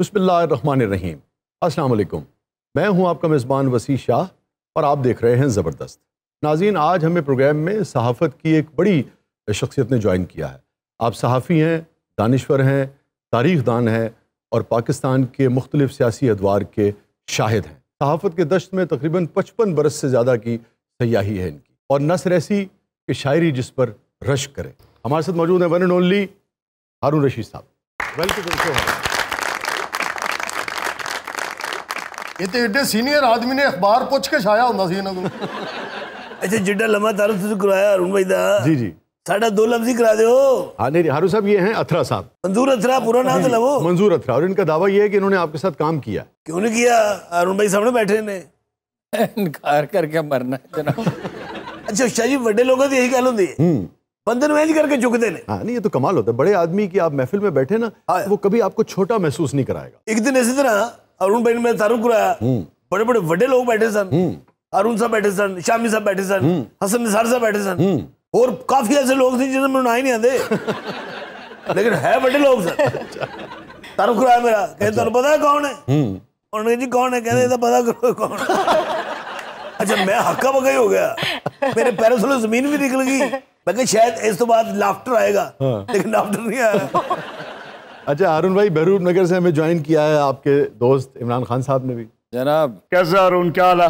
बसमीम असलकुम मैं हूं आपका मेज़बान वसी शाह और आप देख रहे हैं ज़बरदस्त नाजीन आज हमें प्रोग्राम में सहाफ़त की एक बड़ी शख्सियत ने ज्वाइन किया है आप सहाफ़ी हैं दानश्वर हैं तारीख दान हैं और पाकिस्तान के मुख्तलिफ सियासी अदवार के शाहिद हैं सहाफ़त के दश्त में तकरीबन पचपन बरस से ज़्यादा की सयाही है इनकी और नसर ऐसी कि शायरी जिस पर रश करें हमारे साथ मौजूद हैं one and only Haroon Rashid साहब वेलकम साढ़ा दो लफ्ज ही करा दो हाँ नहीं हारू साहब ये हैं अथरा साहब मंजूर अथरा पूरा नाम तो मंजूर अथरा और इनका दावा ये है कि इन्होंने आपके साथ काम किया क्यों नहीं किया अरुण भाई सामने बैठे ने इनकार करके मरना जनाब अच्छा शाह जी बड़े लोगों की यही गल होती है हम्म। बंदर करके चुकते ने हाँ नहीं ये तो कमाल होता है बड़े आदमी की आप महफिल में बैठे ना हाँ। तो वो कभी आपको छोटा महसूस नहीं कराएगा एक दिन इसी तरह अरुण भाई ने तारू कराया हम्म। बड़े बड़े वे लोग बैठे सन हम्म। अरुण साहब बैठे सन शामी साहब बैठे सन हम्म। हसन निसार साहब बैठे सन और काफी ऐसे लोग थे जिन्हें मैं ना ही नहीं आते लेकिन है बड़े लोग सर अच्छा। तारू कराया मेरा कहते तुम अच्छा। पता है कौन है उन्होंने जी कौन है कहते तो पता करो कौन अच्छा मैं हक्का बक्का ही हो गया मेरे पैरों से जमीन भी निकल गई मैं शायद इस तो बाद लाफ्टर आएगा हाँ। लेकिन लाफ्टर नहीं आया अच्छा अरुण भाई बहरूप नगर से हमें ज्वाइन किया है आपके दोस्त इमरान खान साहब ने भी जनाब कैसे अरुण क्या हाल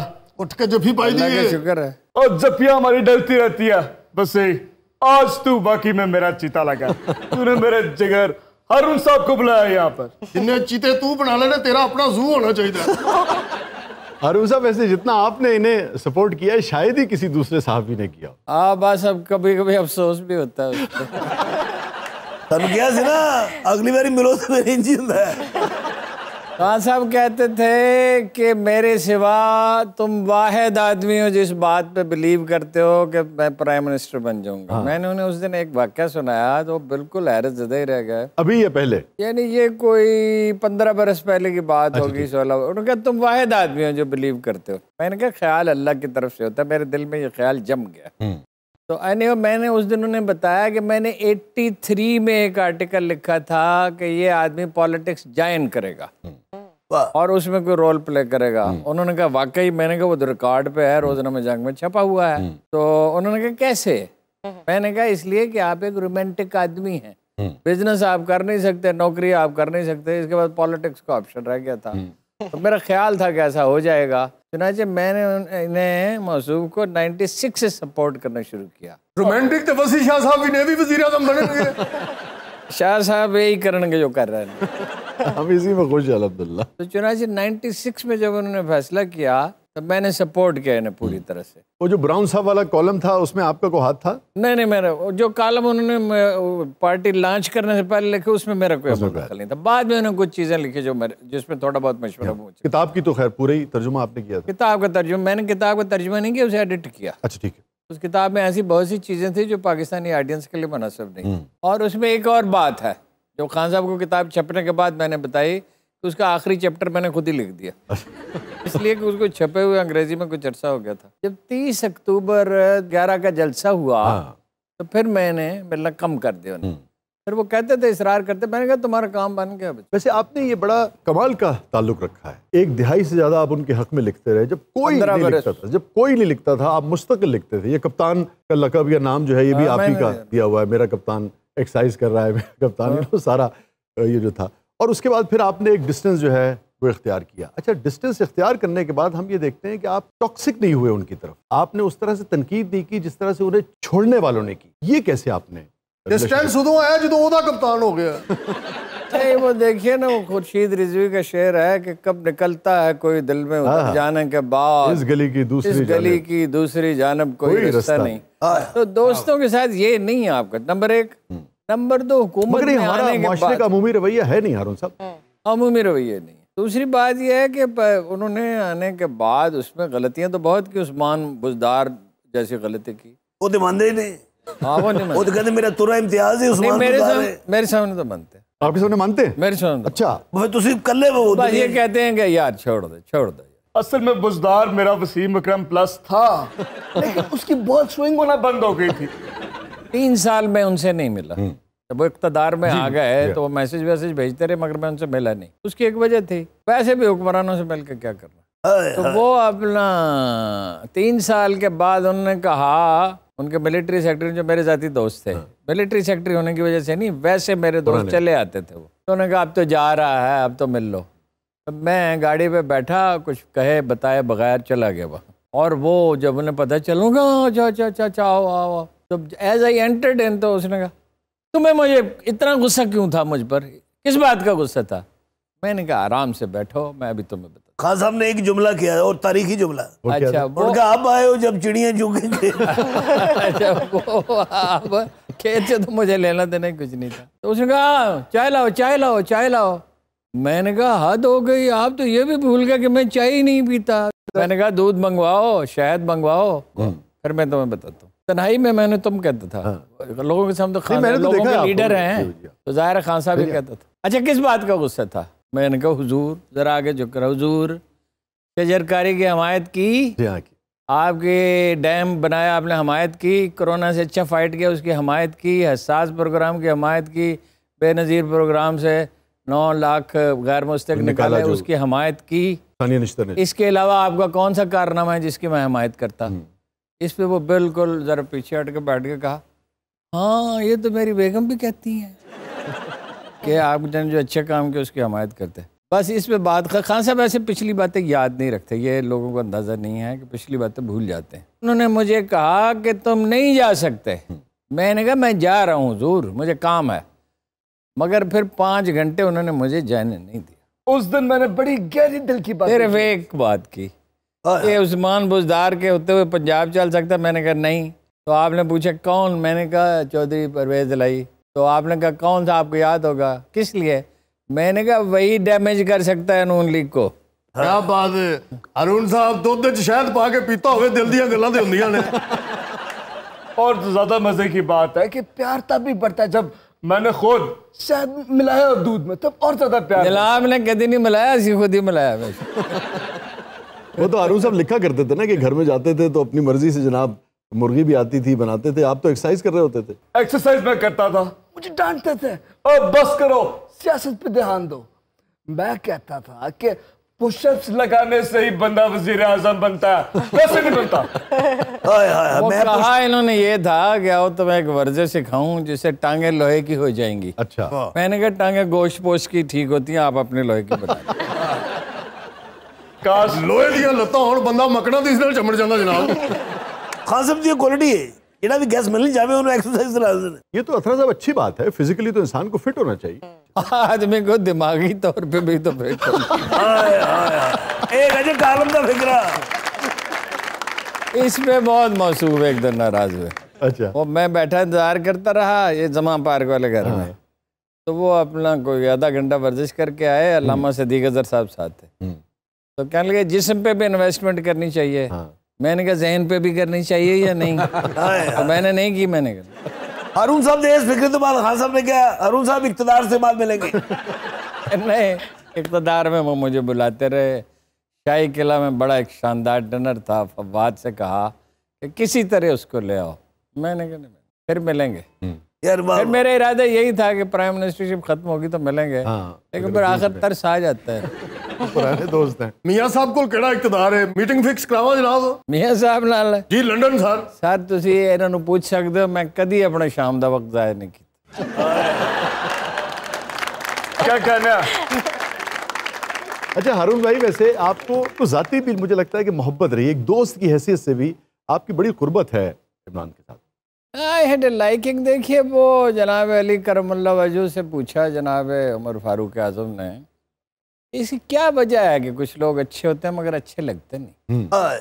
उठ के जफी पाई दी शुक्र है और जफिया हमारी डरती रहती है बस यही आज तू बाकी में मेरा चीता लगा तूने मेरे जिगर अरुण साहब को बुलाया यहाँ पर जिन्हें चीते तू बना लेना तेरा अपना जू होना चाहिए अरुण साहब ऐसे जितना आपने इन्हें सपोर्ट किया शायद ही किसी दूसरे साहब ने किया हाँ बस अब कभी कभी अफसोस भी होता है तुम क्या सी ना अगली बारी मिलो तो ਮੇਰੇ इंजी ਹੀ खान साहब कहते थे कि मेरे सिवा तुम वाहिद आदमी हो जिस बात पे बिलीव करते हो कि मैं प्राइम मिनिस्टर बन जाऊंगा हाँ। मैंने उन्हें उस दिन एक वाक्य सुनाया तो बिल्कुल हैरत जदा ही रह गए अभी या पहले यानी ये कोई पंद्रह बरस पहले की बात अच्छा होगी सोलह उन्होंने कहा तुम वाहिद आदमी हो जो बिलीव करते हो मैंने कहा ख्याल अल्लाह की तरफ से होता है मेरे दिल में ये ख्याल जम गया हम्म। तो अने मैंने उस दिन उन्हें बताया कि मैंने 83 में एक आर्टिकल लिखा था कि ये आदमी पॉलिटिक्स ज्वाइन करेगा और उसमें कोई रोल प्ले करेगा हम्म। उन्होंने कहा वाकई मैंने कहा वो रिकॉर्ड तो पे है रोजनामा जंग में छपा हुआ है हम्म। तो उन्होंने कहा कैसे हम्म। मैंने कहा इसलिए कि आप एक रोमांटिक आदमी हैं बिजनेस आप कर नहीं सकते नौकरी आप कर नहीं सकते इसके बाद पॉलिटिक्स का ऑप्शन रह गया था तो मेरा ख्याल था कि ऐसा हो जाएगा चुनाचे मैंने इन्हें मौसू को 96 से सपोर्ट करना शुरू किया रोमांटिक तो वसी शाह साहब ने भी वजीर आजम बने शाह साहब यही करेंगे जो कर रहे हैं हम इसी में खुश हैं अलहमदुल्ला तो चुनाचे 96 में जब उन्होंने फैसला किया तो मैंने सपोर्ट किया इन्हें पूरी हम्म। तरह से वो जो ब्राउन साहब वाला कॉलम था उसमें आपका कोई हाथ था नहीं नहीं मेरा जो कॉलम उन्होंने पार्टी लॉन्च करने से पहले लिखे उसमें मेरा कोई दखल नहीं था बाद में उन्होंने कुछ चीज़ें लिखी जो मेरे जिसमें थोड़ा बहुत मशवरा पूछा किताब की तो खैर पूरा ही तर्जुमा आपने किया था किताब का तर्जुमा मैंने किताब का तर्जुमा नहीं किया उसे एडिट किया अच्छा ठीक है उस किताब में ऐसी बहुत सी चीज़ें थी जो पाकिस्तानी ऑडियंस के लिए मुनासिब नहीं हम्म। और उसमें एक और बात है जो खान साहब को किताब छपने के बाद मैंने बताई तो उसका आखिरी चैप्टर मैंने खुद ही लिख दिया इसलिए कि उसको छपे हुए अंग्रेजी में कुछ अर्सा हो गया था जब तीस अक्टूबर ग्यारह का जलसा हुआ हाँ। तो फिर मैंने मिलना कम कर दिया हम्म। फिर वो कहते थे इसरार करते मैंने कहा तुम्हारा काम बन गया वैसे आपने ये बड़ा कमाल का ताल्लुक रखा है एक दिहाई से ज्यादा आप उनके हक में लिखते रहे जब कोई नहीं लिखता था जब कोई नहीं लिखता था आप मुस्तकिल लिखते थे ये कप्तान का लकब या नाम जो है ये भी हाँ, आप ही का दिया हुआ है मेरा कप्तान एक्सरसाइज कर रहा है मेरा कप्तान हाँ। तो सारा ये जो था और उसके बाद फिर आपने एक डिस्टेंस जो है वो इख्तियार किया अच्छा डिस्टेंस इख्तियार करने के बाद हम ये देखते हैं कि आप टॉक्सिक नहीं हुए उनकी तरफ आपने उस तरह से तनकीद नहीं की जिस तरह से उन्हें छोड़ने वालों ने की ये कैसे आपने डिस्टेंस उਦੋਂ आया जो ਉਹਦਾ ਕਪਤਾਨ ਹੋ नहीं वो देखिए ना वो खुर्शीद रिजवी का शेर है कि कब निकलता है कोई दिल में उतर हाँ। जाने के बाद इस गली की दूसरी इस गली की दूसरी जानब कोई, कोई रास्ता नहीं तो दोस्तों के साथ ये नहीं है आपका नंबर एक हम्म। नंबर दो हुकूमत रवैया है नहीं हारून साहब हम्म। अमूमी रवैया नहीं दूसरी बात यह है कि उन्होंने आने के बाद उसमें गलतियां तो बहुत की उस्मान बुजदार जैसी गलती की वो तो मानते ही नहीं हाँ, वो तो कहते मेरा तुरा इम्तियाज है उस्मान मेरे सामने मेरे सामने तो मानते आपके सामने मानते हैं मेरे सामने तो अच्छा भाई तुसी कल्ले वो ये कहते हैं कि यार छोड़ दे छोड़ दे असल में बुजदार मेरा वसीम अकरम प्लस था लेकिन उसकी बहुत स्विंग होना बंद हो गई थी तीन साल में उनसे नहीं मिला हम्म। जब वो इकतदार में आ गए तो वो मैसेज वैसेज भेजते रहे मगर मैं उनसे मिला नहीं उसकी एक वजह थी वैसे भी हुक्मरानों से मिल क्या करना तो वो अपना तीन साल के बाद उन्होंने कहा उनके मिलिट्री सेक्रेटरी जो मेरे जाती दोस्त थे मिलिट्री हाँ। सेक्रेटरी होने की वजह से नहीं वैसे मेरे दोस्त चले आते थे वो तो उन्होंने कहा अब तो जा रहा है अब तो मिल लो तो मैं गाड़ी पे बैठा कुछ कहे बताए बगैर चला गया वहाँ और वो जब उन्हें पता चलूँगा चाचा अच्छा आओ आओ तो एज आई एंटरटेन तो उसने कहा तुम्हें मुझे इतना गुस्सा क्यों था मुझ पर किस बात का गुस्सा था मैंने कहा आराम से बैठो मैं अभी तुम्हें बता खान साहब ने एक जुमला किया और तारीखी जुमला अच्छा उनका आप आए हो जब चिड़िया चूकेंगे अच्छा वो आप खेचे तो मुझे लेना देना कुछ नहीं था तो उसने कहा हाँ, चाय लाओ चाय लाओ चाय लाओ मैंने कहा हद हो गई आप तो ये भी भूल गए कि मैं चाय ही नहीं पीता मैंने कहा दूध मंगवाओ शहद मंगवाओ हम्म। फिर मैं तुम्हें बताता हूँ तनाई में मैंने तुम कहता था हाँ। लोगों के सामने तो तो खान मैंने लोगों देखा के लीडर हैं तो जाहिर खान साहब भी कहता था अच्छा किस बात का गुस्सा था मैंने कहा हुजूर जरा आगे झुक रहा हुजूर तजरकारी की हमायत हाँ, की आपके डैम बनाया आपने हमायत की कोरोना से अच्छा फाइट किया उसकी हमायत की हसास प्रोग्राम की हमायत की बेनज़ीर प्रोग्राम से नौ लाख गैर मुस्तक निकाले उसकी हमायत की इसके अलावा आपका कौन सा कारनामा है जिसकी मैं हमायत करता हूँ हम्म। इस पे वो बिल्कुल ज़रा पीछे हट के बैठ के कहा हाँ ये तो मेरी बेगम भी कहती हैं कि जन जो अच्छे काम किए उसकी हमायत करते हैं बस इस पे बात का खान साहब ऐसे पिछली बातें याद नहीं रखते ये लोगों को अंदाज़ा नहीं है कि पिछली बातें भूल जाते हैं उन्होंने मुझे कहा कि तुम नहीं जा सकते मैंने कहा मैं जा रहा हूँ जरूर मुझे काम है मगर फिर पाँच घंटे उन्होंने मुझे जाने नहीं दिया उस दिन मैंने बड़ी गहरी दिल की बात सिर्फ एक बात की ये हाँ। उस्मान बुजदार के होते हुए पंजाब चल सकता मैंने कहा नहीं तो आपने पूछा कौन मैंने कहा चौधरी परवेज लाई तो आपने कहा कौन सा आपको याद होगा किस लिए मैंने कहा वही डैमेज कर सकता है नून लीग को हाँ। क्या बात है अरुण साहब ਦੁੱਧ ਚ ਸ਼ਹਿਦ ਪਾ पीता हो दिल दिया ਦੀਆਂ ਗੱਲਾਂ ਤੇ और ज्यादा मजे की बात है कि प्यार तब भी बढ़ता है जब मैंने खुद शायद मिलाया दूध में तब और ज्यादा प्यार मिला मैंने कभी नहीं मिलाया खुद ही मिलाया वो तो आरू साहब लिखा करते थे ना कि घर में जाते थे तो अपनी मर्जी से जनाब मुर्गी भी आती थी बनाते थे आप तो एक्सरसाइज कर रहे होते थे एक्सरसाइज मैं करता था मुझे डांटते थे और बस करो सियासत पे ध्यान दो मैं कहता था कि पुशअप्स लगाने से ही बंदा वजीर आजम बनता है नहीं बनता आए, आए, मैं तो कहा इन्होंने ये था कि आओ तो मैं एक वर्जिश सिखाऊं जिससे टांगे लोहे की हो जाएंगी अच्छा मैंने कहा टांगे गोश पोश की ठीक होती हैं आप अपने लोहे की बता ਕਾਸ਼ ਲੋਹੇ ਦੀਆਂ ਲੱਤਾਂ ਹੋਣ ਬੰਦਾ ਮੱਕਣਾ ਤੇ ਇਸ ਨਾਲ ਚਮੜ ਜਾਂਦਾ ਜਨਾਬ ਖਾਨ ਸਾਹਿਬ ਦੀ क्वालिटी है ਜਿਹੜਾ ਵੀ ਗੈਸ ਮਿਲਣ ਜਾਵੇ ਉਹਨੂੰ ਐਕਸਰਸਾਈਜ਼ ਕਰਾ देना ये तो अथरा साहब अच्छी बात है फिजिकली तो इंसान को फिट होना चाहिए आदमी को दिमागी तौर पे भी तो फिट हाय हाय एक अजय कालम का फिक्रा इसमें बहुत मौसू एक दिन नाराज हुए अच्छा वो मैं बैठा इंतजार करता रहा ये जमा पार्क वाले घर में हाँ। तो वो अपना कोई आधा घंटा वर्जिश करके आए अलामा हम्म। सदीक अजहर साहब साथ थे हम्म। तो कहने लगे जिसम पे भी इन्वेस्टमेंट करनी चाहिए हाँ। मैंने कहा जहन पे भी करनी चाहिए या नहीं हाँ, तो मैंने नहीं की मैंने कहा अरुण साहब ने फिक्र खान साहब ने क्या अरुण साहब इकतदार से बात मिलेंगे नहीं इकतदार में वो मुझे बुलाते रहे शाही किला में बड़ा एक शानदार डिनर था फवाद से कहा कि किसी तरह उसको ले आओ मैंने कहा फिर मिलेंगे हम्म। यार फिर मेरा इरादा यही था कि प्राइम मिनिस्टरशिप खत्म होगी तो मिलेंगे हाँ, लेकिन फिर आखिर तरस आ जाता है ਤੁਸੀਂ ਇਹਨਾਂ ਨੂੰ ਪੁੱਛ ਸਕਦੇ ਹੋ ਮੈਂ ਕਦੀ ਆਪਣਾ ਸ਼ਾਮ ਦਾ ਵਕਤ ਜ਼ਾਇਆ ਨਹੀਂ ਕੀਤਾ ਕੀ ਕਹਿਣਾ अच्छा हारून भाई वैसे आपको तो जाती भी मुझे लगता है कि मोहब्बत रही एक दोस्त की हैसियत से भी आपकी बड़ी कुर्बत है इमरान के साथ आई हैड लाइकिंग देखिए वो जनाब अली करमल्ला वजू से पूछा जनाब उमर फारूक आजम ने इसकी क्या वजह है कि कुछ लोग अच्छे होते हैं मगर अच्छे लगते नहीं हम्म। हाँ।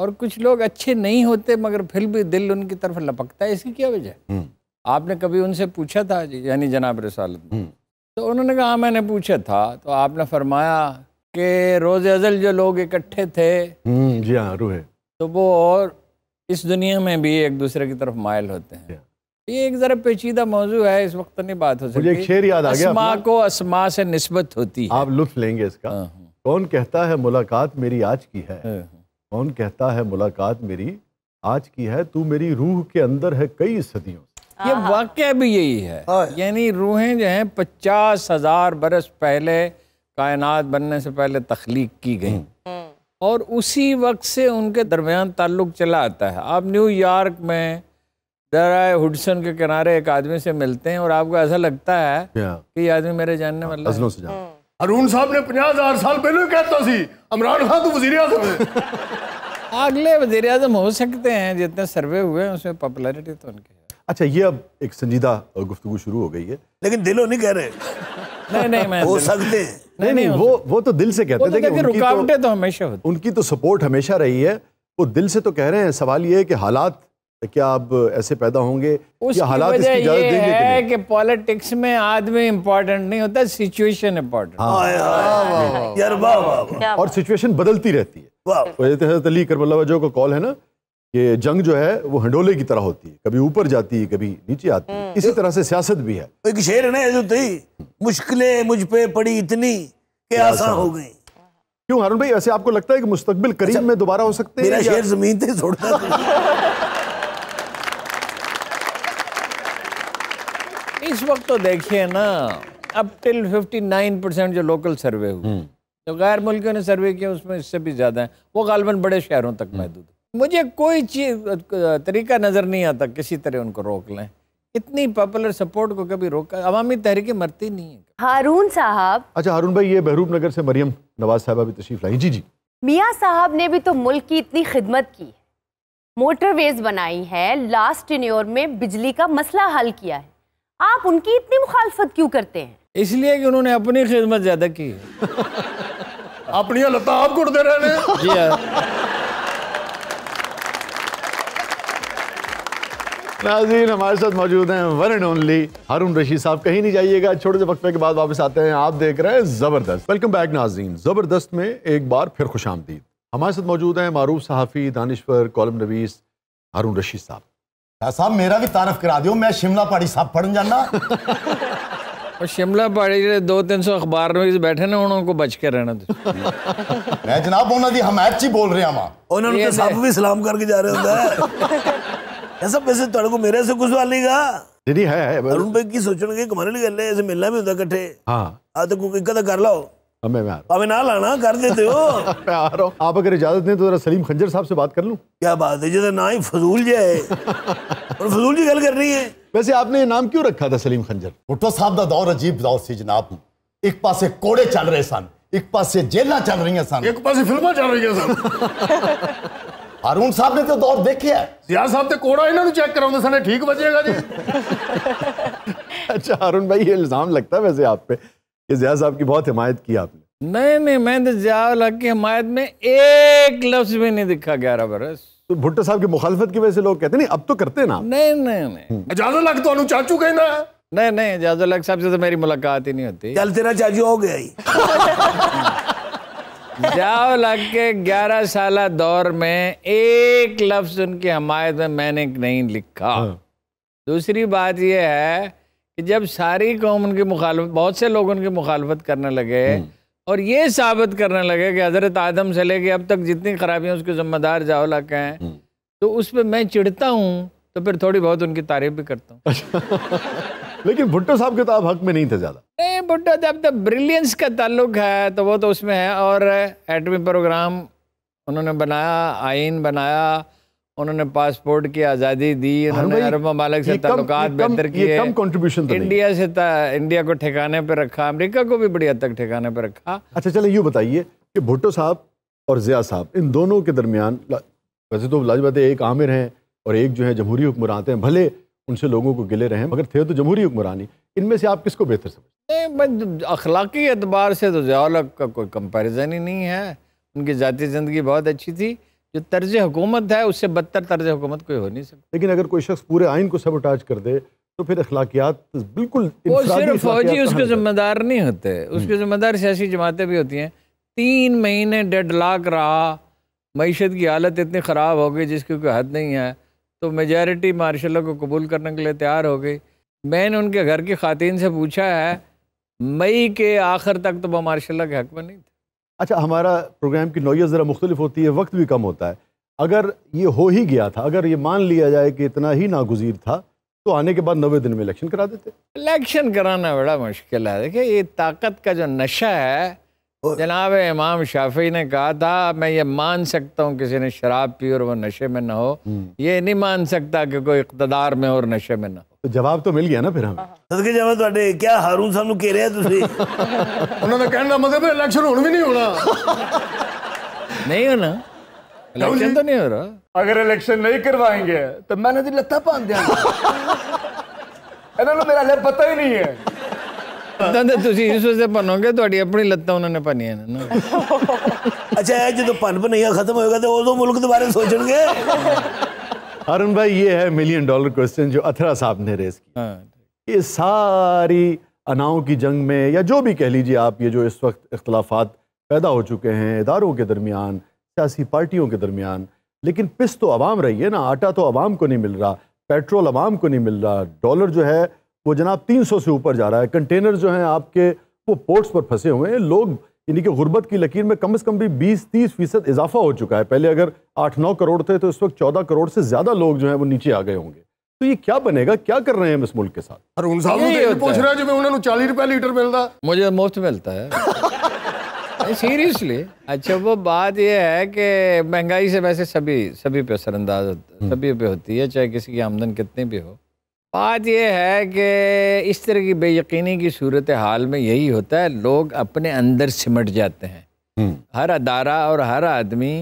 और कुछ लोग अच्छे नहीं होते मगर फिर भी दिल उनकी तरफ लपकता है इसकी क्या वजह हम्म। आपने कभी उनसे पूछा था यानी जनाब रसालत हम्म। तो उन्होंने कहा हाँ, मैंने पूछा था तो आपने फरमाया कि रोज़ अजल जो लोग इकट्ठे थे जी हाँ रूहे तो वो और इस दुनिया में भी एक दूसरे की तरफ मायल होते हैं ये एक ज़रा पेचीदा मौजू है इस वक्त नहीं बात हो सकती मुझे एक शेर याद आ गया अस्मा को असमा से नस्बत होती है आप लुत्फ लेंगे इसका हाँ। कौन कहता है मुलाकात मेरी आज की है हाँ। कौन कहता है मुलाकात मेरी आज की है तू मेरी रूह के अंदर है कई सदियों ये वाक्य भी यही है हाँ। यानी रूहें जो हैं पचास हजार बरस पहले कायनात बनने से पहले तख्लीक की गई हम्म। हम्म। और उसी वक्त से उनके दरमियान ताल्लुक चला आता है आप न्यूयॉर्क में इधर आए हुडसन के किनारे एक आदमी से मिलते हैं और आपको ऐसा लगता है कि ये आदमी मेरे जानने वाला है से अरुण हम्म। साहब ने हजार साल पहले कहता सी इमरान खान तो वजीर आजम है अगले वजीर आजम हो सकते हैं जितने सर्वे हुए हैं उसमें पॉपुलरिटी तो उनकी है अच्छा ये अब एक संजीदा गुफ्तु शुरू हो गई है लेकिन दिलो नहीं कह रहे नहीं नहीं मैं हो सकते हैं नहीं नहीं वो वो तो दिल से कहते थे तो कि तो- रुकावटें तो हमेशा होती उनकी तो सपोर्ट हमेशा रही है वो दिल से तो कह रहे हैं सवाल ये है कि हालात तो क्या आप ऐसे पैदा होंगे हालात देंगे है कि पॉलिटिक्स में आदमी इम्पोर्टेंट नहीं होता सिचुएशन हाँ। हाँ। और सिचुएशन बदलती रहती है तो तो जो का कॉल है ना कि जंग जो है वो हंडोले की तरह होती है कभी ऊपर जाती है कभी नीचे आती है हम्म। इसी तरह से सियासत भी है एक शेर है जो थी मुश्किलें मुझ पे पड़ी इतनी कि आसान हो गई क्यों हारून भाई ऐसे आपको लगता है कि मुस्तकबिल करीब अच्छा, में दोबारा हो सकते हैं मेरा शेर जमीन छोड़ता इस वक्त तो देखिए ना अब टिल 59 परसेंट जो लोकल सर्वे हुए हम्म। तो गैर मुल्कों ने सर्वे किया उसमें इससे भी ज़्यादा है वो गालबन बड़े शहरों तक हम्म। महदूद है मुझे कोई चीज तरीका नज़र नहीं आता किसी तरह उनको रोक लें इतनी पॉपुलर सपोर्ट को कभी रोका अवामी तहरीकें मरती नहीं है हारून साहब अच्छा हारून भाई ये बहरूप नगर से मरियम नवाज साहब अभी तशरीफ लाई जी जी मियाँ साहब ने भी तो मुल्क की इतनी खिदमत की मोटरवेज बनाई है लास्ट इन में बिजली का मसला हल किया है आप उनकी इतनी मुखालफत क्यों करते हैं इसलिए कि उन्होंने अपनी खिदमत ज्यादा की अपनी लता आप कुटते रहने हाँ। नाजीन हमारे साथ मौजूद हैं one and only Haroon Rashid साहब कहीं नहीं जाइएगा छोटे से वक्फे के बाद वापस आते हैं आप देख रहे हैं जबरदस्त वेलकम बैक नाजीन जबरदस्त में एक बार फिर खुश आमदीद हमारे साथ मौजूद हैं मारूफ सहाफ़ी दानश्वर कॉलम नवीस हारून रशीद साहब हाँ साहब मेरा भी तारफ करा दियो मैं शिमला पहाड़ी साहब पढ़न जाना शिमला पहाड़ी जो दो तीन सौ अखबार बैठे ने उन्होंने बच के रहना मैं जनाब उन्होंने हमायत ही बोल रहा वहां उन्होंने तो सब भी सलाम करके जा रहे होता ऐसा वैसे ਤੁਹਾਡੇ ਕੋ ਮੇਰੇ ਸੇ ਕੁਝ ਵਾਲੀ ਗਾ ਜਿਹੜੀ ਹੈ ਅਰੁਣ ਬਈ ਕੀ ਸੋਚਣਗੇ ਕਮਾਣੇ ਵਾਲੀ ਗੱਲ ਹੈ ਐਸੇ ਮਿਲਣਾ ਵੀ ਹੁੰਦਾ ਇਕੱਠੇ ਹਾਂ ਆ ਤਾਂ ਕੋਈ ਇੱਕ ਦਾ ਕਰ ਲਾਓ अब मैं, मैं आ रहा हूँ ना लाना कर देते हो मैं आ रहा हूँ आप अगर इजाज़त दें तो ज़रा सलीम खंजर साहब से बात कर लूँ क्या बात है जैसे तो ना ही फजूल जाए और फजूल जी गल कर रही है वैसे आपने ये नाम क्यों रखा था सलीम खंजर भुट्टो साहब का दौर अजीब दौर से जनाब एक पास कोड़े चल रहे सन एक पास जेल चल रही सन एक पास फिल्म चल रही सन हारून साहब ने तो दौर देखे है सिया साहब तो कोड़ा इन्होंने चेक कराते सी ठीक बजेगा जी अच्छा हारून भाई ये इल्ज़ाम लगता है वैसे आप पे कि जिया साहब की बहुत हिमायत की आपने नहीं नहीं मैं तो जिया की हिमायत में एक लफ्ज भी नहीं दिखा ग्यारह बरस तो भुट्टो साहब की मुखालफत की वजह से लोग कहते नहीं अब तो करते ना नहीं नहीं हम्म। इजाजत लग तो चाचू कहना नहीं नहीं इजाजत लग साहब से तो मेरी मुलाकात ही नहीं होती चल तेरा चाचू हो गया ही जाओ लग के ग्यारह साल दौर में एक लफ्ज उनकी हमायत में मैंने नहीं लिखा हाँ। दूसरी बात यह है कि जब सारी कौम उनकी मुखालफत बहुत से लोग उनकी मुखालफत करने लगे हम्म। और ये साबित करने लगे कि हज़रत आदम से लेके अब तक जितनी खराबियाँ उसके ज़िम्मेदार जावला के हैं हम्म। तो उस पर मैं चिढ़ता हूँ तो फिर थोड़ी बहुत उनकी तारीफ भी करता हूँ अच्छा। लेकिन भुट्टो साहब के तो आप हक में नहीं थे ज़्यादा नहीं भुट्टो जब तक ब्रिलियंस का ताल्लुक है तो वो तो उसमें है और एटमी प्रोग्राम उन्होंने बनाया आइन बनाया उन्होंने पासपोर्ट की आज़ादी दी हाँ उन्होंने अरब से बेहतर किए तो इंडिया से इंडिया को ठिकाने पर रखा अमेरिका को भी बड़ी हद तक ठिकाने पर रखा अच्छा चले यूँ बताइए कि भुट्टो साहब और ज़िया साहब इन दोनों के दरमियान वैसे तो लाजमत है एक आमिर हैं और एक जो है जमहूरी हुक्मरान हैं भले उनसे लोगों को गिले रहे मगर थे तो जमहूरी हुक्मरानी इनमें से आप किसको बेहतर समझते तो अखलाकी एतबार से तो जयालक का कोई कंपेरिजन ही नहीं है उनकी ज़ाती ज़िंदगी बहुत अच्छी थी जो तर्ज हुकूमत है उससे बदतर तर्ज हुकूमत कोई हो नहीं सकता लेकिन अगर कोई शख्स पूरे आइन को सबोटाज कर दे तो फिर अखलाकियात बिल्कुल वो सिर्फ फौजी उसके जिम्मेदार नहीं होते हम्म। उसके जिम्मेदार सियासी जमातें भी होती हैं तीन महीने डेढ़ लाख रहा मीशत की हालत इतनी ख़राब हो गई जिसकी कोई हद नहीं है तो मेजॉरिटी मार्शलों को कबूल करने के लिए तैयार हो गई मैंने उनके घर की खातिन से पूछा है मई के आखिर तक तो वह मार्शल के हक में नहीं थे अच्छा हमारा प्रोग्राम की नोयत ज़रा मुख्तलिफ होती है वक्त भी कम होता है अगर ये हो ही गया था अगर ये मान लिया जाए कि इतना ही नागुजीर था तो आने के बाद नवे दिन में इलेक्शन करा देते इलेक्शन कराना बड़ा मुश्किल है देखिए ये ताकत का जो नशा है जनाब इमाम शाफी ने कहा था मैं ये मान सकता हूँ किसी ने शराब पी और वो नशे में ना हो हम्म। ये नहीं मान सकता कि कोई इकतदार में और नशे में ना हो तो जवाब तो मिल गया ना फिर हमें सदके हाँ। तो क्या हारून साहब कह रहे हैं ਤੁਸੀਂ ਉਹਨਾਂ मतलब इलेक्शन ਦਾ ਮਤਲਬ ਹੈ ਇਲੈਕਸ਼ਨ ਹੁਣ ਵੀ ਨਹੀਂ ਹੋਣਾ ਨਹੀਂ ਹੋਣਾ ਇਲੈਕਸ਼ਨ ਤਾਂ ਨਹੀਂ ਹੋ तो मैंने ਦੀ ਲੱਤਾਂ ਪਾਣ ਦਿਆਂਗਾ ਇਹਨਾਂ ਨੂੰ ਮੇਰਾ ਲੈ जंग में या जो भी कह लीजिए आप ये जो इस वक्त अख्तलाफ पैदा हो चुके हैं इदारों के दरमियान सियासी पार्टियों के दरमियान लेकिन पिस तो आवाम रही है ना आटा तो आवाम को नहीं मिल रहा पेट्रोल आवाम को नहीं मिल रहा डॉलर जो है वो जनाब 300 से ऊपर जा रहा है कंटेनर जो हैं आपके वो पोर्ट्स पर फंसे हुए हैं लोग यानी कि गुर्बत की लकीर में कम से कम भी 20-30 फीसद इजाफा हो चुका है पहले अगर 8-9 करोड़ थे तो इस वक्त 14 करोड़ से ज़्यादा लोग जो हैं वो नीचे आ गए होंगे तो ये क्या बनेगा क्या कर रहे हैं इस मुल्क के साथ अरुण साहब तो पूछ रहे हैं जो उन्होंने चालीस रुपया लीटर मिलता मुझे मुफ्त मिलता है सीरियसली अच्छा वो बात ये है कि महंगाई से वैसे सभी सभी पे असरअंदाज हम्म। सभी पे होती है चाहे किसी की आमदन कितनी भी हो बात यह है कि इस तरह की बेयकीनी की सूरत हाल में यही होता है लोग अपने अंदर सिमट जाते हैं हम्म। हर अदारा और हर आदमी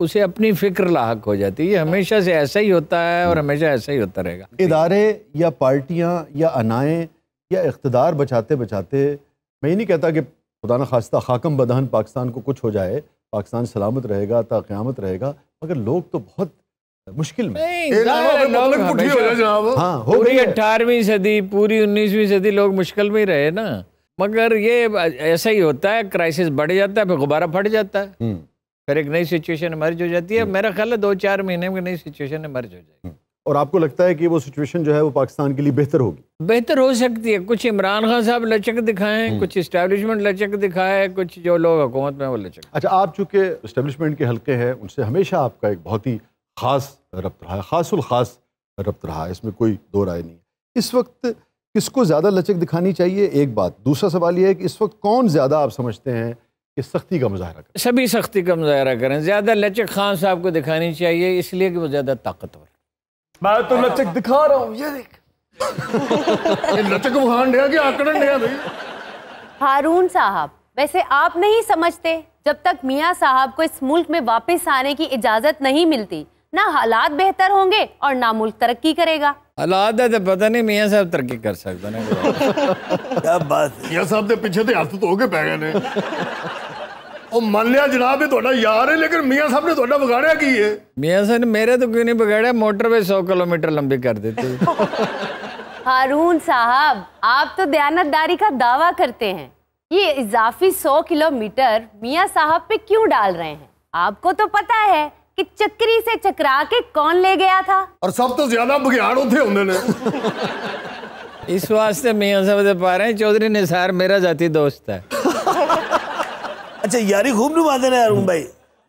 उसे अपनी फिक्र लाक हो जाती है ये हमेशा से ऐसा ही होता है और हम्म। हमेशा ऐसा ही होता रहेगा इदारे या पार्टियाँ या अनाएँ या इकतदार बचाते बचाते मैं ये नहीं कहता कि खुदा न खास्ता खाकम बदहन पाकिस्तान को कुछ हो जाए पाकिस्तान सलामत रहेगा ता रहेगा मगर लोग तो बहुत मुश्किल में हाँ, हो पूरी अठारहवीं सदी पूरी उन्नीसवीं सदी लोग मुश्किल में ही रहे ना मगर ये ऐसा ही होता है क्राइसिस बढ़ जाता है फिर गुब्बारा फट जाता है हम्म। फिर एक नई सिचुएशन मर्ज हो जाती है हम्म। मेरा ख्याल है दो चार महीने में नई सिचुएशन मर्ज हो जाएगी हम्म। और आपको लगता है कि वो सिचुएशन जो है वो पाकिस्तान के लिए बेहतर होगी बेहतर हो सकती है कुछ इमरान खान साहब लचक दिखाएं कुछ इस्टेब्लिशमेंट लचक दिखाए कुछ जो लोग हुकूमत में वो लचक अच्छा आप चूंकि इस्टेब्लिशमेंट के हल्के हैं उनसे हमेशा आपका एक बहुत ही ख़ास रब्त रहा है ख़ासुल ख़ास रब्त रहा है इसमें कोई दो राय नहीं इस वक्त किसको ज़्यादा लचक दिखानी चाहिए एक बात दूसरा सवाल यह है कि इस वक्त कौन ज़्यादा आप समझते हैं कि सख्ती का मुजाहरा करें सभी सख्ती का मुजाहरा करें ज़्यादा लचक खान साहब को दिखानी चाहिए इसलिए कि वो ज़्यादा ताकतवर मैं तो लचक दिखा रहा हूँ ये देख लचक कि आकड़न भाई हारून साहब वैसे आप नहीं समझते जब तक मियाँ साहब को इस मुल्क में वापस आने की इजाज़त नहीं मिलती ना हालात बेहतर होंगे और ना मुल्क तरक्की करेगा हालात है तो पता नहीं मियाँ साहब तरक्की कर सकते हैं क्या बात मियाँ साहब के पीछे तो हाथ धो के पै गए हारून साहब आप तो दयानतदारी का दावा करते हैं ये इजाफी 100 किलोमीटर मियाँ साहब पे क्यों डाल रहे हैं आपको तो पता है कि चक्री से चकरा के कौन ले गया था और सब तो ज्यादा बघियाड़ उथे ਹੁੰਦੇ ਨੇ इस वास्ते मियां साहब दे पा रहे हैं चौधरी निसार मेरा जाति दोस्त है अच्छा यारी खूब निभाते ने अरुण भाई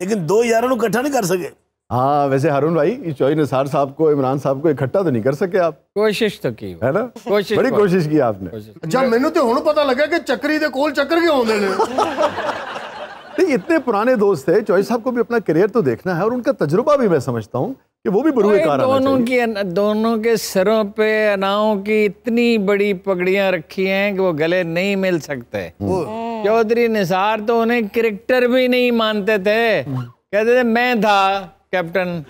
लेकिन दो यारों को इकट्ठा नहीं कर सके हाँ वैसे हरुण भाई ये चौधरी निसार साहब को इमरान साहब को इकट्ठा तो नहीं कर सके आप कोशिश तो की है ना कोशिश बड़ी कोशिश की आपने अच्छा मैंने तो हूँ पता लगा कि चक्री दे कोल चक्कर क्यों होंगे नहीं इतने पुराने दोस्त थे चॉइस साहब को भी अपना करियर तो देखना है और उनका तजुर्बा भी मैं समझता हूँ कि वो भी बुरुए कार दोनों की दोनों के सिरों पे अनाओं की इतनी बड़ी पगड़ियां रखी हैं कि वो गले नहीं मिल सकते हम्म। चौधरी निसार तो उन्हें क्रिकेटर भी नहीं मानते थे कहते थे मैं था कैप्टन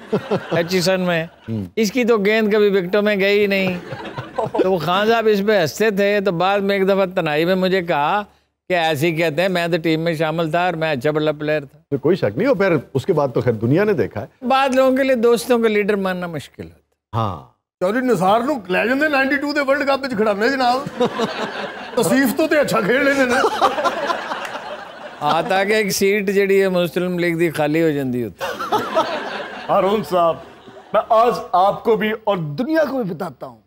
एचिसन में हम्म। इसकी तो गेंद कभी विकटों में गई नहीं तो वो खान साहब इस पे हंसते थे तो बाद में एक दफ़ा तनाई में मुझे कहा કે એસી કહેતે મેં તો ટીમ મેં શામિલ થા ઔર મેં અચ્છા બલબ પ્લેયર થા કોઈ શક નહીં ઓર ફિર ઉસકે બાદ તો ખેર દુનિયા ને દેખા બાદ લોગો કે લિયે દોસ્તો કે લીડર માનના મુશ્કિલ હોતા હા ચૌરી નિસાર નું લે જંદે 92 دے ورلڈ કપ وچ کھડانے دے نال તસીફ તો تے اچھا کھیل લેને આ તાકે એક સીટ ਜਿਹੜੀ ਹੈ મુસ્લિમ لیگ دی ખાલી ਹੋ જન્દી ઉਤੇ અરુણ સાહેબ મેં આજ આપકો ભી ઔર દુનિયા કો ભી બતાતા હુ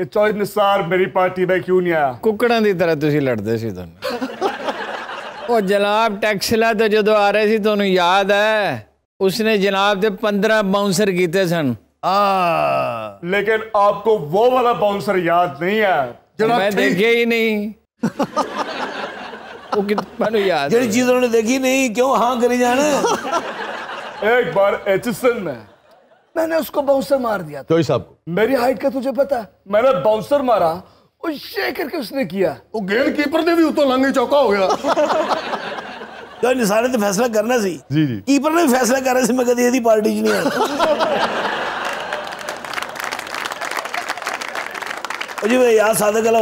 ਕਿ ਚੋਇਦ ਨਿਸਾਰ ਮੇਰੀ ਪਾਰਟੀ ਵਿੱਚ ਕਿਉਂ ਨਹੀਂ ਆਇਆ ਕੁੱਕੜਾਂ ਦੀ ਤਰ੍ਹਾਂ ਤੁਸੀਂ ਲੜਦੇ ਸੀ ਤੁਹਾਨੂੰ ਉਹ ਜਨਾਬ ਟੈਕਸਲਾ ਤੇ ਜਦੋਂ ਆ ਰਹੇ ਸੀ ਤੁਹਾਨੂੰ ਯਾਦ ਹੈ ਉਸਨੇ ਜਨਾਬ ਦੇ 15 ਬਾਉਂਸਰ ਕੀਤੇ ਸਨ ਆ ਲੇਕਿਨ ਆਪਕੋ ਉਹ ਵਾਲਾ ਬਾਉਂਸਰ ਯਾਦ ਨਹੀਂ ਹੈ ਜਿਹੜਾ ਮੈਂ ਦੇਖਿਆ ਹੀ नहीं ਉਹ ਕਿ ਮੈਨੂੰ ਯਾਦ ਜਿਹੜੀ ਚੀਜ਼ ਉਹਨੇ ਦੇਖੀ ਨਹੀਂ ਕਿਉਂ ਹਾਂ ਕਰੀ ਜਾਣਾ एक बार एचिसन में मैंने उसको बाउंसर मार दिया जोई साहब को मेरी हाइट का तुझे पता है मैंने बाउंसर मारा और शे करके उसने किया वो ਗੇੜ कीपर ने भी उतना लंगे चौका हो गया तो ਤਾਂ तो फैसला करना सी जी जी कीपर ने भी फैसला ਫੈਸਲਾ ਕਰਨਾ मैं कभी ਕਦੀ ਇਹਦੀ ਪਾਰਟੀ 'ਚ ਨਹੀਂ ਆਇਆ ਉਹ ਜੀ ਮੈਂ ਯਾਰ ਸਾਦਕ ਵਾਲਾ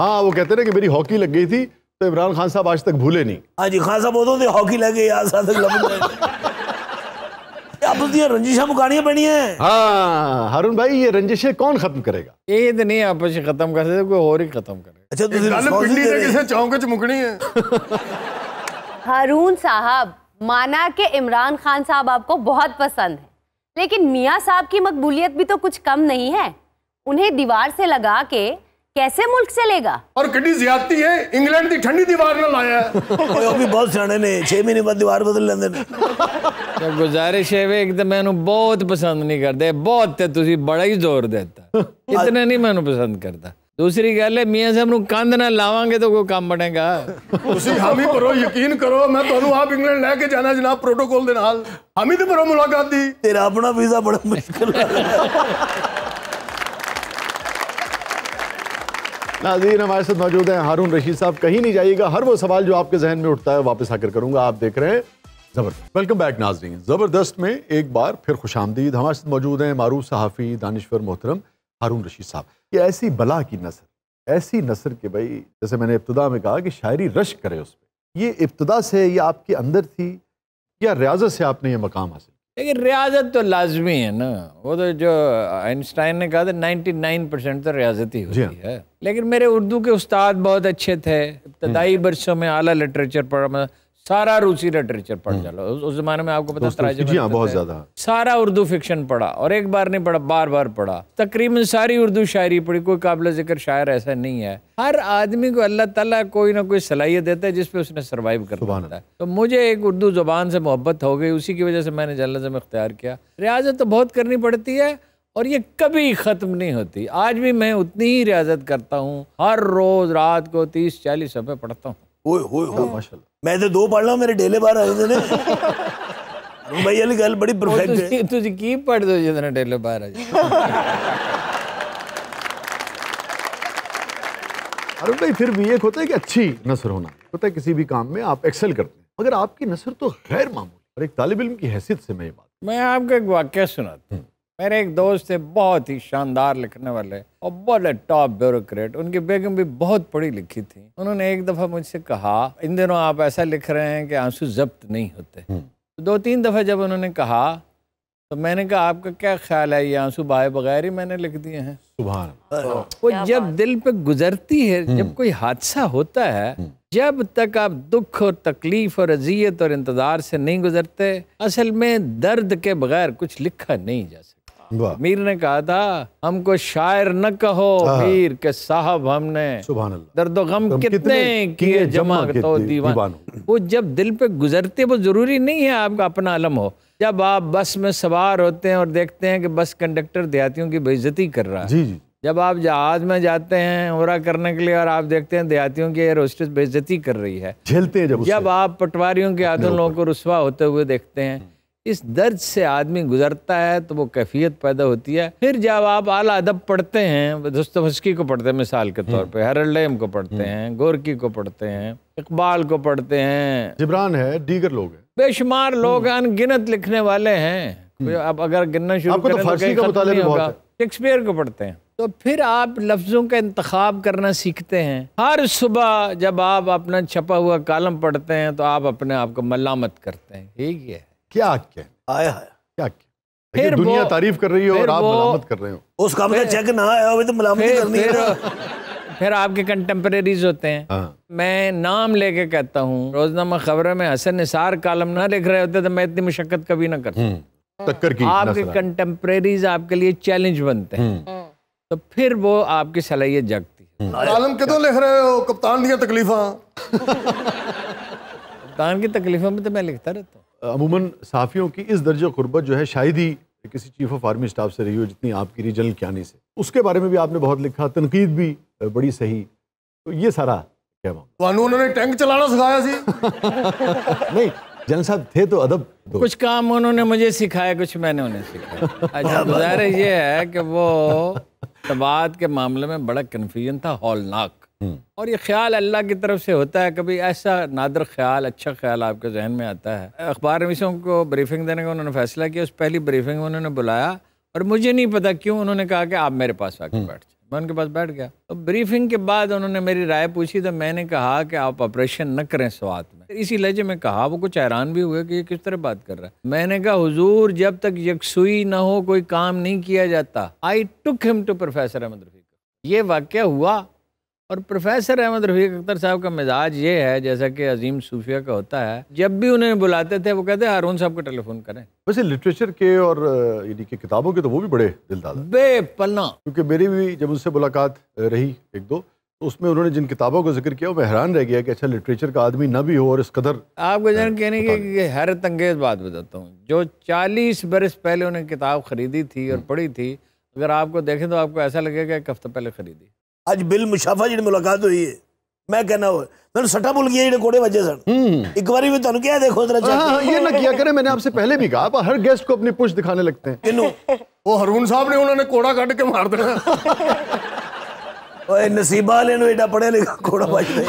हाँ वो कहते ना कि मेरी हॉकी लग गई थी तो इमरान खान साहब आज तक भूले नहीं हाँ जी खान साहब उदों ਦੇ हॉकी ਲੈ ਕੇ ਯਾਰ ਸਾਦਕ ਲੱਭ आपस है हाँ भाई ये कौन खत्म करेगा ये तो नहीं खत्म कर सकते कोई और ही खत्म अच्छा चौंक च मुकनी है साहब माना के इमरान खान साहब आपको बहुत पसंद है लेकिन मियाँ साहब की मकबूलियत भी तो कुछ कम नहीं है उन्हें दीवार से लगा के कैसे मुल्क से और कड़ी ज्यादती है इंग्लैंड की ठंडी दीवार ना लाया है ओ भी बहुत सने ने 6 महीने बाद दीवार बदल लेंदे गुजारिश है वे एकदम मैनु बहुत पसंद नहीं करदे बहुत ते तुसी बड़ा ही जोर देता इतने नहीं मैनु पसंद करता दूसरी गल मियाँ साहब कंध ना लावे तो कोई काम बनेगा हामी भरो यकीन करो मैं तो आप इंग्लैंड लैके जाना जनाब प्रोटोकॉल हामी तो भरो मुलाकात दी तेरा अपना वीजा बड़ा मुश्किल नाजीन हमारे साथ मौजूद हैं हारून रशीद साहब कहीं नहीं जाइएगा हर वो सवाल जो आपके जहन में उठता है वापस आकर करूंगा आप देख रहे हैं जबरदस्त वेलकम बैक नाजरीन ज़बरदस्त में एक बार फिर खुश आमदीद हमारे साथ मौजूद हैं मारूफ सहाफ़ी दानश्वर मोहतरम हारून रशीद साहब ये ऐसी बला की नसर ऐसी नसर के भाई जैसे मैंने इब्तदा में कहा कि शायरी रश करे उस पर ये इब्तदा से ये आपके अंदर थी या रियाजत से आपने ये मकाम हासिल लेकिन रियाजत तो लाजमी है ना वो तो जो आइंस्टाइन ने कहा था नाइन परसेंट तो रियाजत ही होती हाँ। है लेकिन मेरे उर्दू के उस्ताद बहुत अच्छे थे इब्तदाई हम्म। बरसों में आला लिटरेचर पढ़ा मतलब सारा रूसी लिटरेचर पढ़ हम्म। लो उस जमाने में आपको पता तो जी हाँ बहुत ज्यादा सारा उर्दू फिक्शन पढ़ा और एक बार नहीं पढ़ा बार बार पढ़ा तकरीबन सारी उर्दू शायरी पढ़ी कोई काबिल जिक्र शायर ऐसा नहीं है हर आदमी को अल्लाह ताला कोई ना कोई सलाहियत देता है जिसपे उसने सर्वाइव कर पाता है तो मुझे एक उर्दू जबान से मोहब्बत हो गई उसी की वजह से मैंने जर्नलिज्म इख्तियार किया रियाजत तो बहुत करनी पड़ती है और ये कभी ख़त्म नहीं होती आज भी मैं उतनी ही रियाजत करता हूँ हर रोज़ रात को तीस चालीस सफ़े पढ़ता हूँ होए मैं तो दो पढ़ ला मेरे डेले बार आए ने वाली गल बड़ी परफेक्ट है की पढ़ दो जितना डेले बार आ अरुण भाई फिर भी एक होता है कि अच्छी नसर होना होता है किसी भी काम में आप एक्सेल करते हैं मगर आपकी नसर तो गैर मामूली और एक तालब इम की हैसियत से मैं ये बात मैं आपका एक वाक्य सुनाता हूँ हम्म। मेरे एक दोस्त थे बहुत ही शानदार लिखने वाले और बड़े टॉप ब्यूरोक्रेट उनकी बेगम भी बहुत पढ़ी लिखी थी उन्होंने एक दफ़ा मुझसे कहा इन दिनों आप ऐसा लिख रहे हैं कि आंसू जब्त नहीं होते तो दो तीन दफ़ा जब उन्होंने कहा तो मैंने कहा आपका क्या ख्याल है ये आंसू बाए बगैर ही मैंने लिख दिए हैं सुबह वो जब दिल पे गुजरती है जब हम्म। कोई हादसा होता है हम्म। जब तक आप दुख और तकलीफ और अजियत और इंतज़ार से नहीं गुजरते असल में दर्द के बगैर कुछ लिखा नहीं जा सकता मीर ने कहा था हमको शायर न कहो हाँ। मीर के साहब हमने दर्द गम कितने, कितने किए जमा तो दीवान वो जब दिल पे गुजरते वो जरूरी नहीं है आपका अपना अलम हो जब आप बस में सवार होते हैं और देखते हैं कि बस कंडक्टर देहातियों की बेइज्जती कर रहा है जी जी जब आप जहाज में जाते हैं उमरा करने के लिए और आप देखते हैं देहातियों की एयर होस्टेस बेइज्जती कर रही है झेलते हैं जब जब आप पटवारियों के आधों लोगों को रुसवा होते हुए देखते हैं इस दर्द से आदमी गुजरता है तो वो कैफियत पैदा होती है फिर जब आप आला अदब पढ़ते हैं दोस्तमस्की को पढ़ते हैं मिसाल के तौर हम्म। पर हरलम को पढ़ते हम्म। हैं गोरकी को पढ़ते हैं इकबाल को पढ़ते हैं जिब्रान है दीगर लोग हैं बेशुमार लोग हम्म। अनगिनत लिखने वाले हैं अब अगर गिनना शुरू तो करें तो फारसी का मुताला होगा शेक्सपियर को पढ़ते हैं तो फिर आप लफ्ज़ों का इंतखब करना सीखते हैं हर सुबह जब आप अपना छपा हुआ कालम पढ़ते हैं तो आप अपने आप को मलामत करते हैं ठीक है क्या कहने आया है क्या फिर दुनिया तारीफ कर रही हो और आप मलामत कर रहे हो उसका अपना चेक ना आया तो मलामत करनी है फिर आपके कंटेम्प्रेरीज होते हैं हाँ। मैं नाम लेके कहता हूँ रोजनामा खबरों में हसन निसार कालम ना लिख रहे होते तो मैं इतनी मुशक्कत कभी ना करता हम्म, टक्कर की आपके कंटेम्प्रेरीज आपके लिए चैलेंज बनते हैं हम्म। तो फिर वो आपकी सलाहियत जगती हम्म। कालम तो लिख रहे हो कप्तान दिया तकलीफा कप्तान की तकलीफों में तो मैं लिखता रहता हूँ अमूमन सहाफ़ियों की इस दर्ज गुरबत जो है शायद ही किसी चीफ ऑफ आर्मी स्टाफ से रही हो जितनी आपकी रीजनल क्यानी से उसके बारे में भी आपने बहुत लिखा तनकीद भी बड़ी सही तो ये सारा क्या मामला उन्होंने टैंक चलाना सिखाया सी नहीं जन साहब थे तो अदब तो। कुछ काम उन्होंने मुझे सिखाया कुछ मैंने उन्हें सिखाया अच्छा ये है कि वो तबाद के मामले में बड़ा कन्फ्यूजन था हॉलनाक और ये ख्याल अल्लाह की तरफ से होता है कभी ऐसा नादर ख्याल अच्छा ख्याल आपके जहन में आता है अखबार नवीसों को ब्रीफिंग देने का उन्होंने फैसला किया उस पहली ब्रीफिंग में उन्होंने बुलाया और मुझे नहीं पता क्यों उन्होंने कहा कि आप मेरे पास आके बैठ जाए मैं उनके पास बैठ गया तो ब्रीफिंग के बाद उन्होंने मेरी राय पूछी तो मैंने कहा कि आप ऑपरेशन न करें स्वात में इसी लहजे में कहा वो कुछ हैरान भी हुए कि ये किस तरह बात कर रहा है मैंने कहा हुजूर जब तक यकसुई ना हो कोई काम नहीं किया जाता I took him to professor Ahmad Rafiq ये वाक्य हुआ और प्रोफेसर अहमद रफ़ीक अख्तर साहब का मिजाज ये है जैसा कि अजीम सूफिया का होता है जब भी उन्हें बुलाते थे वो कहते हैं हारून साहब को टेलीफोन करें वैसे लिटरेचर के और यानी कि किताबों के तो वो भी बड़े दिलदार बेपना क्योंकि मेरी भी जब उनसे मुलाकात रही एक दो तो उसमें उन्होंने जिन किताबों का जिक्र किया वो हैरान रह गया कि अच्छा लिटरेचर का आदमी ना भी हो और इस कदर आपको जान कहने की हैरत अंगेज बात बताता हूँ जो चालीस बरस पहले उन्हें किताब खरीदी थी और हम्म। पढ़ी थी अगर आपको देखें तो आपको ऐसा लगेगा एक हफ्ता पहले खरीदी अज बिल मुशाफा जी मुलाकात हुई है मैं कहना वो मैं सट्टा बुल गया जो कोड़े बजे सन हम्म। एक बार भी तुम क्या देखो तेरा हाँ, ये ना किया करे मैंने आपसे पहले भी कहा हर गेस्ट को अपनी पुष्ट दिखाने लगते हैं किनू वो हरून साहब ने उन्होंने कोड़ा काट के मार देना ओए नसीबा लेनो एडा पढ़े लिखा कोड़ा बज दे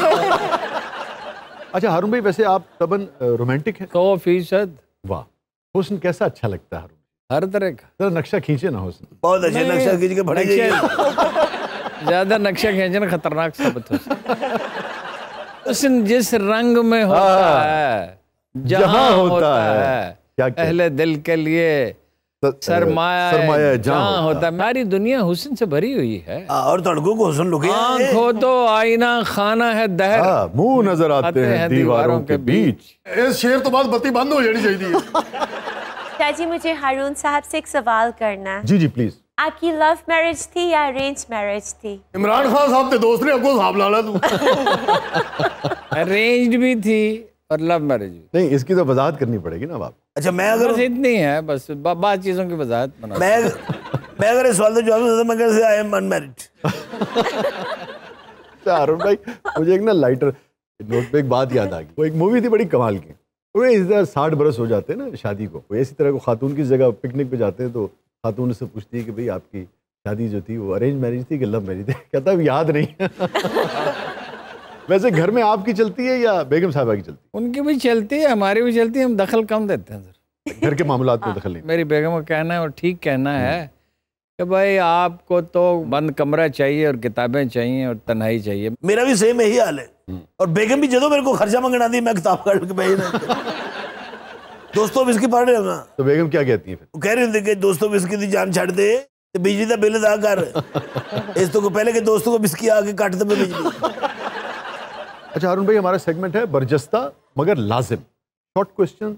अच्छा हरून भाई वैसे आप तबन रोमांटिक है 100% वाह हुस्न कैसा अच्छा लगता है हर तरह का नक्शा खींचे ना हुस्न बहुत अच्छे नक्शा खींच के भड़े जाइए ज्यादा नक्शा खींचना खतरनाक साबित हो जिस रंग में होता हाँ। है जहाँ होता, है, पहले दिल के लिए तो, सरमाया सरमाया जहाँ होता है सारी दुनिया हुसन से भरी हुई है और तड़कों को हुसन लुके आंख हो तो आईना खाना है दहर हाँ, मुंह नजर आते, आते हैं दीवारों के बीच इस शेर तो बात बत्ती बंद हो जानी चाहिए चाची मुझे हारून साहब से एक सवाल करना है जी जी प्लीज आपकी लव मैरिज थी या अरेंज मैरिज थी इमरान खान साहब के दोस्त ने आपको साहब लाला तू अरेंज भी थी और लव मैरिज भी नहीं इसकी तो वजाहत करनी पड़ेगी ना बाप अच्छा मैं अगर बस इतनी है बस बात चीज़ों की वजाहत मैं मैं अगर इस सवाल का जवाब देता तो मैं कैसे आई एम अनमैरिड अरुण भाई मुझे एक ना लाइटर नोट पे एक बात याद आ गई वो एक मूवी थी बड़ी कमाल की इस साठ बरस हो जाते हैं ना शादी को ऐसी तरह को खातून की जगह पिकनिक पे जाते हैं तो खातून से पूछती है कि भाई आपकी शादी जो थी वो अरेंज मैरिज थी कि लव मैरिज थी कहता अब याद नहीं वैसे घर में आपकी चलती है या बेगम साहबा की चलती है उनकी भी चलती है हमारी भी चलती है हम दखल कम देते हैं सर घर के मामला में हाँ, दखल नहीं मेरी बेगम का कहना है और ठीक कहना है हम्म। कि भाई आपको तो बंद कमरा चाहिए और किताबें चाहिए और तनाई चाहिए मेरा भी सेम यही हाल है हम्म। और बेगम भी जो मेरे को खर्चा मंगना दी मैं किताब काट दोस्तों बिस्की पढ़ रहे ਮੈਂ तो बेगम क्या कहती है कह ਉਹ ਕਹਿ ਰਹੇ ਹੁੰਦੇ ਕਿ ਦੋਸਤੋ ਵਿਸਕੀ ਦੀ ਜਾਨ ਛੱਡ ਦੇ ਤੇ ਬਿਜਲੀ ਦਾ ਬਿੱਲ ਅਦਾ ਕਰ ਇਸ ਤੋਂ ਕੋ ਪਹਿਲੇ ਕਿ ਦੋਸਤੋ ਕੋ ਵਿਸਕੀ ਆ ਕੇ अच्छा अरुण भाई हमारा सेगमेंट है बर्जस्ता मगर लाजिम शॉर्ट क्वेश्चन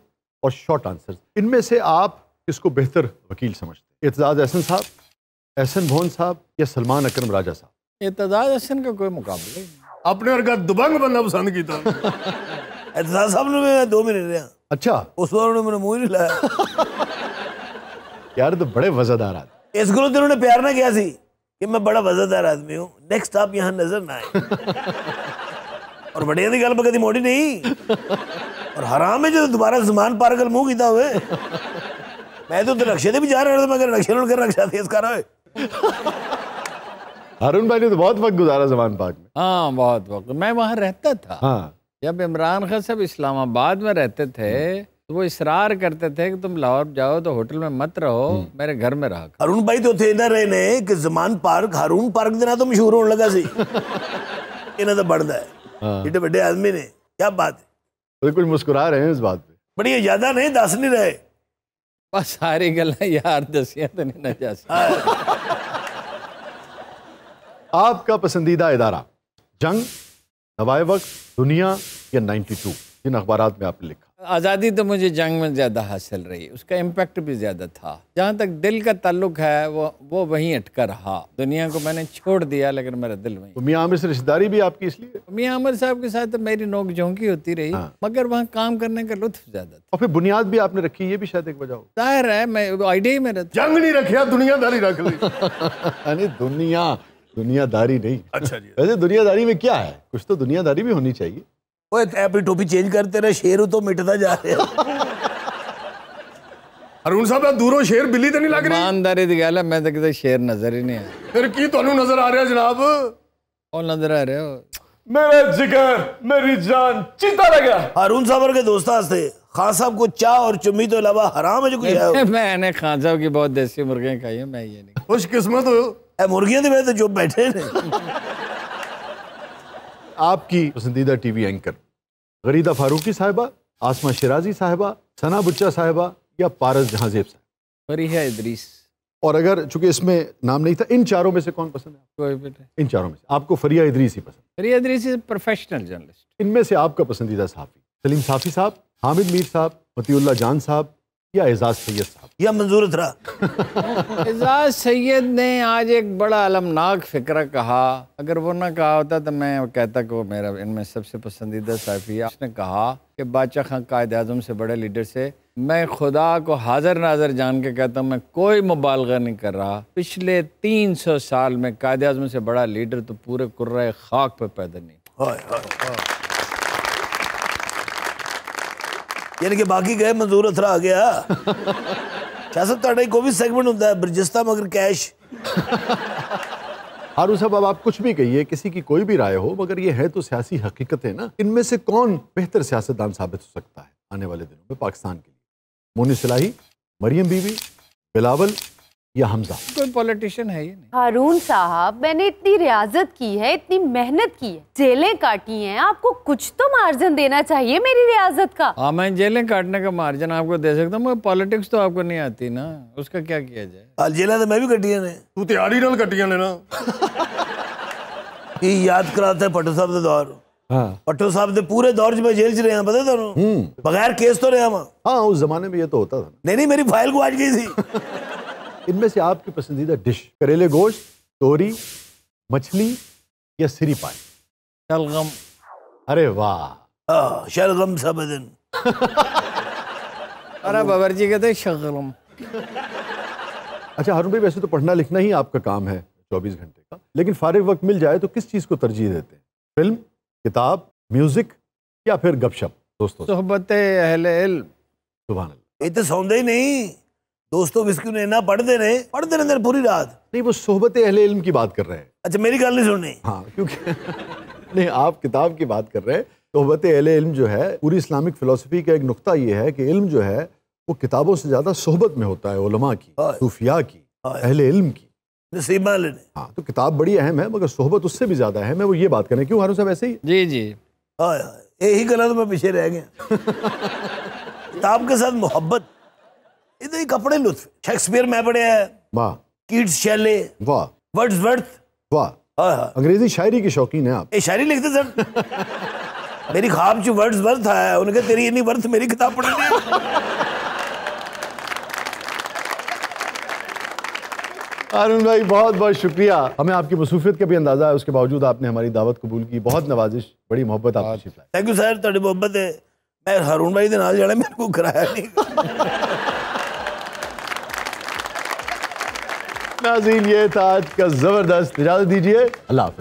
और शॉर्ट आंसर इनमें से आप किसको बेहतर वकील समझते हैं एतजाज एहसन साहब एहसन भवन साहब या सलमान अक्रम राजा साहब एतजाज हसन का कोई मुकाबला ही नहीं अपने और दुबंग बनना पसंद किया एतजाज साहब ने दो महीने रहा अच्छा उस बार उन्होंने मुंह नहीं लाया यार तो बड़े वजादार आदमी इस गुरु दिन उन्होंने प्यार ना किया सी कि मैं बड़ा वजादार आदमी हूँ नेक्स्ट आप यहाँ नजर ना आए और बड़े की गल कभी मोड़ी नहीं और हराम है जो दोबारा जमान पार कर मुंह किया हुए मैं तो नक्शे भी जा रहा था मगर नक्शे कर रक्षा थी इसका हारून भाई ने तो बहुत वक्त गुजारा जमान पार्क में हाँ बहुत वक्त मैं वहाँ रहता था हाँ जब इमरान खान साहब इस्लामाबाद में रहते थे हम्म। तो वो इसरार करते थे कि तुम लाहौर जाओ तो होटल में मत रहो हम्म। मेरे घर में रहा अरुण भाई तो थे ना रहने कि जमान पार्क हारून पार्क देना तो मशहूर होने लगा सी इन्हें तो बढ़ता है हाँ। इतने बड़े आदमी ने क्या बात है बिल्कुल मुस्कुरा रहे हैं इस बात पे बड़ी ज्यादा नहीं दस नहीं रहे बस सारी गल यार दसियां तो नहीं ना हाँ। आपका पसंदीदा इदारा जंग नवाए वक्त दुनिया या 92 जिन अखबार में आपने लिखा आज़ादी तो मुझे जंग में ज़्यादा हासिल रही उसका इम्पेक्ट भी ज़्यादा था जहाँ तक दिल का ताल्लुक है वो वो वहीं अटका रहा दुनिया को मैंने छोड़ दिया लेकिन मेरा दिल वहीं तो मियाँ आमिर से रिश्तेदारी भी आपकी इसलिए तो मियाँ आमिर साहब के साथ तो मेरी नोक झोंकी होती रही हाँ। मगर वहाँ काम करने का लुत्फ ज़्यादा था और फिर बुनियाद भी आपने रखी ये भी शायद एक वजह जाहिर है मैं आइडिया ही मेरा जंग नहीं रखी आप दुनियादारी रख अरे दुनिया दुनियादारी नहीं अच्छा जी वैसे दुनियादारी में क्या है कुछ तो दुनियादारी भी होनी चाहिए अपनी टोपी चेंज करते रहे शेर तो मिटता जा रहे ਅਰੁਣ ਸਾਹਿਬ दूरों शेर बिल्ली तो नहीं लग ਲੱਗ ईमानदारी की गल है मैं तो कि शेर नजर ही नहीं ਨਹੀਂ ਆ ਫਿਰ ਕੀ ਤੁਹਾਨੂੰ ਨਜ਼ਰ ਆ ਰਿਹਾ ਜਨਾਬ ਉਹ ਨਜ਼ਰ ਆ ਰਿਹਾ मेरा जिगर मेरी जान चिंता गया अरुण साहब के दोस्त थे खान साहब को चाह और चुम्मी तो अलावा हराम है जो कुछ है मैंने खान साहब की बहुत देसी मुर्गियां खाई है मैं ये नहीं खुश किस्मत हो ए मुर्गियां मैं तो जो बैठे हैं आपकी पसंदीदा टीवी एंकर गरीदा फारूकी साहिबा आसमा शराजी साहिबा सना बुच्चा साहिबा या पारस जहाँजेब साहिबा फरीहा इदरीस और अगर चूंकि इसमें नाम नहीं था इन चारों में से कौन पसंद है आपको इन चारों में से आपको फरिया इदरीस ही पसंद Fariya Idrees is professional journalist इनमें से आपका पसंदीदा साफ़ी सलीम साफ़ी साहब हामिद मीर साहब मतीउल्ला जान साहब या एजाज सैयद साहब या मंजूर एजाज सैयद ने आज एक बड़ा अलमनाक फिक्र कहा अगर वो ना कहा होता तो मैं कहता कि वो मेरा इनमें सबसे पसंदीदा साफिया उसने कहा कि बादशाह खां कायद अजम से बड़े लीडर से मैं खुदा को हाजिर नाजर जान के कहता हूँ मैं कोई मुबालगा नहीं कर रहा पिछले तीन सौ साल में कायद अजम से बड़ा लीडर तो पूरे कुर्र खाक पर पैदा नहीं ਯਾਨੀ ਕਿ ਬਾਕੀ ਗਏ ਮਨਜ਼ੂਰ ਅਥਰਾ ਆ ਗਿਆ ਕਿਆ ਸਭ ਤੁਹਾਡਾ ਇੱਕ ਵੀ ਸੈਗਮੈਂਟ ਹੁੰਦਾ ਹੈ ਬਰਜਿਸਤਾ ਮਗਰ ਕੈਸ਼ हारू साहब अब आप कुछ भी कहिए किसी की कोई भी राय हो मगर ये है तो सियासी हकीकत है ना इनमें से कौन बेहतर सियासतदान साबित हो सकता है आने वाले दिनों में पाकिस्तान के लिए मोनी सिलाही मरियम बीवी बिलावल या हमजा कोई पॉलिटिशियन है ये नहीं हारून साहब मैंने इतनी रियाजत की है इतनी मेहनत की है जेलें काटी हैं आपको कुछ तो मार्जिन देना चाहिए मेरी रियाजत का हाँ मैं जेलें काटने का मार्जिन आपको दे सकता हूँ पॉलिटिक्स तो आपको नहीं आती ना उसका क्या किया जाए हाँ, जेलें तो मैं भी कटिया ने तू तैयारी तो नाल कटिया ने ना ये याद कराते पटो साहब का दौर हाँ। पटो साहब के पूरे दौर में जेल च रहे हैं पता तेन हम्म। बगैर केस तो रहा वहां हाँ उस जमाने में ये तो होता था नहीं नहीं मेरी फाइल गुआच गई थी इनमें से आपकी पसंदीदा डिश करेले गोश्त तोरी मछली या सिरी पानी शलगम अरे वाह शलगम दिन अरे जी कहते शलगम अच्छा हारून भाई वैसे तो पढ़ना लिखना ही आपका काम है चौबीस घंटे का लेकिन फारिग वक्त मिल जाए तो किस चीज़ को तरजीह देते हैं फिल्म किताब म्यूज़िक या फिर गपशप दोस्तों सोहबत अल्लाह ये तो सौंदे ही नहीं दोस्तों बिस्कुट ने ना पढ़ते रहे पढ़ते रहते पूरी रात नहीं वो सोहबत अहले इल्म की बात कर रहे हैं अच्छा मेरी गल नहीं सुन रही हाँ क्योंकि नहीं आप किताब की बात कर रहे हैं सोहबत अहले इल्म जो है पूरी इस्लामिक फिलोसफी का एक नुकता ये है कि इल्म जो है वो किताबों से ज़्यादा सोहबत में होता है उलमा की हाँ। सूफिया की हाँ। अहले इल्म की नसीबा लेने हाँ तो किताब बड़ी अहम है मगर सोहबत उससे भी ज़्यादा अहम है वो ये बात करें क्यों हारू साहब ऐसे ही जी जी हाँ, यही गलत मैं पीछे रह गया किताब के साथ मोहब्बत इतने कपड़े लुत्फ शेक्सपियर में पढ़े हैं वाह कीट्स शैले वाह वर्ड्सवर्थ वाह हाँ, हाँ। अंग्रेजी शायरी के शौकीन है आप ये शायरी लिखते सर मेरी ख्वाब जो वर्ड्स वर्थ आया उनके तेरी इतनी वर्थ मेरी किताब पढ़ी अरुण भाई बहुत बहुत शुक्रिया हमें आपकी मसूफियत का भी अंदाज़ा है उसके बावजूद आपने हमारी दावत कबूल की बहुत नवाजिश बड़ी मोहब्बत आपकी थैंक यू सर थोड़ी मोहब्बत है मैं अरुण भाई के नाल जाना मेरे को कराया नहीं नाजीन ये था आज का ज़बरदस्त इजाज़त दीजिए अल्लाह